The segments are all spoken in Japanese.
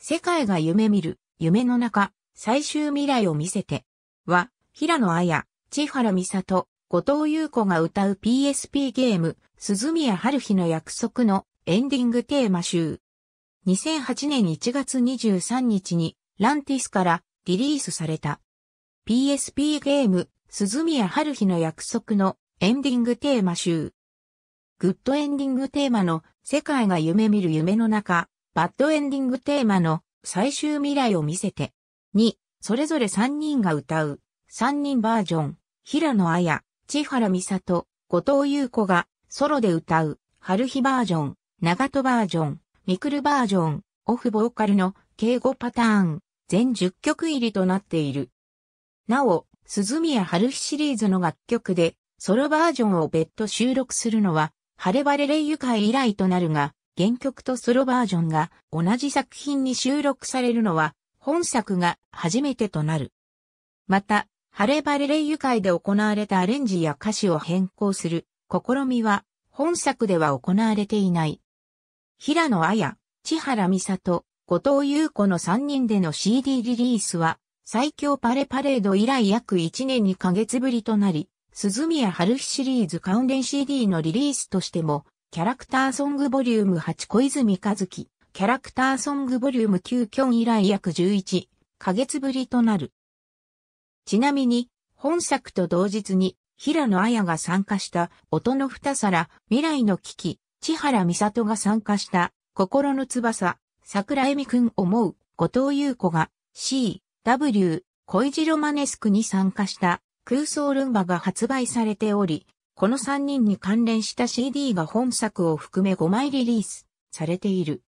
世界が夢見る、夢の中、最終未来を見せて、は、平野綾、千原美里、後藤優子が歌う PSP ゲーム、鈴宮春日の約束のエンディングテーマ集。2008年1月23日に、ランティスからリリースされた。PSP ゲーム、鈴宮春日の約束のエンディングテーマ集。グッドエンディングテーマの世界が夢見る夢の中、バッドエンディングテーマの最終未来を見せて。2、それぞれ3人が歌う、3人バージョン、平野綾、千原美里、後藤優子がソロで歌う、春日バージョン、長戸バージョン、ミクルバージョン、オフボーカルの敬語パターン、全10曲入りとなっている。なお、鈴宮春日シリーズの楽曲で、ソロバージョンを別途収録するのは、晴れ晴れ霊愉快以来となるが、原曲とソロバージョンが同じ作品に収録されるのは本作が初めてとなる。また、ハレバレレイユ会で行われたアレンジや歌詞を変更する試みは本作では行われていない。平野綾、千原美里、後藤優子の3人での CD リリースは最強パレパレード以来約1年2ヶ月ぶりとなり、鈴宮春日シリーズ関連 CD のリリースとしてもキャラクターソングボリューム8小泉和樹、キャラクターソングボリューム9キョン以来約11ヶ月ぶりとなる。ちなみに、本作と同日に、平野綾が参加した音の二皿、未来の危機、千原美里が参加した心の翼、桜恵美くん思う、後藤優子が C、W、恋路ロマネスクに参加した空想ルンバが発売されており、この3人に関連した CD が本作を含め5枚リリースされている。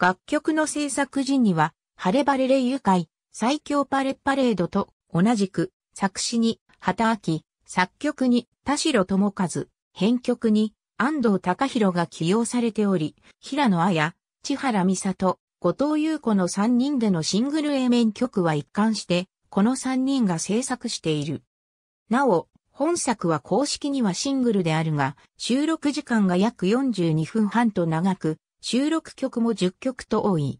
楽曲の制作時には、晴れ晴れレイユ会、最強パレッパレードと同じく、作詞に、畑明、作曲に、田代智和、編曲に、安藤隆弘が起用されており、平野綾、千原美里、後藤優子の3人でのシングル A 面曲は一貫して、この3人が制作している。なお、本作は公式にはシングルであるが、収録時間が約42分半と長く、収録曲も10曲と多い。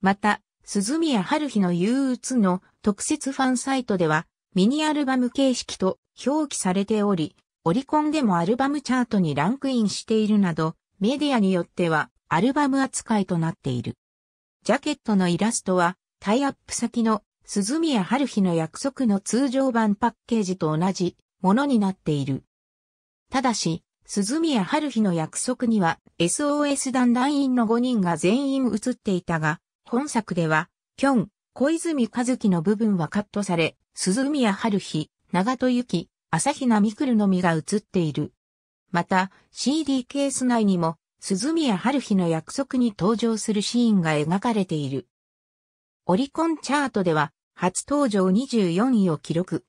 また、鈴宮春日の憂鬱の特設ファンサイトでは、ミニアルバム形式と表記されており、オリコンでもアルバムチャートにランクインしているなど、メディアによってはアルバム扱いとなっている。ジャケットのイラストは、タイアップ先の鈴宮春日の約束の通常版パッケージと同じものになっている。ただし、鈴宮春日の約束には SOS 団団員の5人が全員映っていたが、本作では、キョン、小泉和樹の部分はカットされ、鈴宮春日、長戸幸、朝比奈美るのみが映っている。また、CD ケース内にも、鈴宮春日の約束に登場するシーンが描かれている。オリコンチャートでは、初登場24位を記録。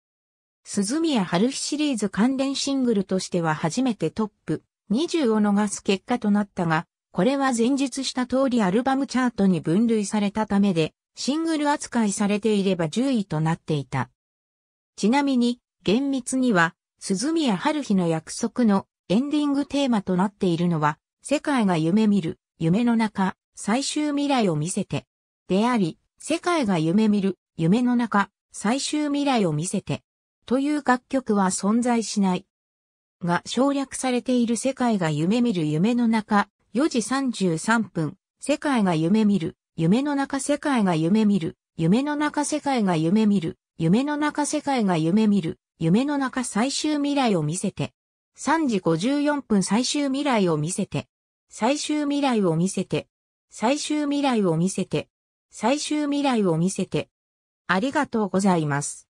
鈴宮春日シリーズ関連シングルとしては初めてトップ20を逃す結果となったが、これは前述した通りアルバムチャートに分類されたためで、シングル扱いされていれば10位となっていた。ちなみに、厳密には、鈴宮春日の約束のエンディングテーマとなっているのは、世界が夢見る、夢の中、最終未来を見せて。であり、世界が夢見る、夢の中、最終未来を見せて。という楽曲は存在しない。が省略されている世界が夢見る夢の中、4時33分、世界が夢見る、夢の中世界が夢見る、夢の中世界が夢見る、夢の中世界が夢見る、夢の中最終未来を見せて。3時54分最終未来を見せて、最終未来を見せて、最終未来を見せて、最終未来を見せて、ありがとうございます。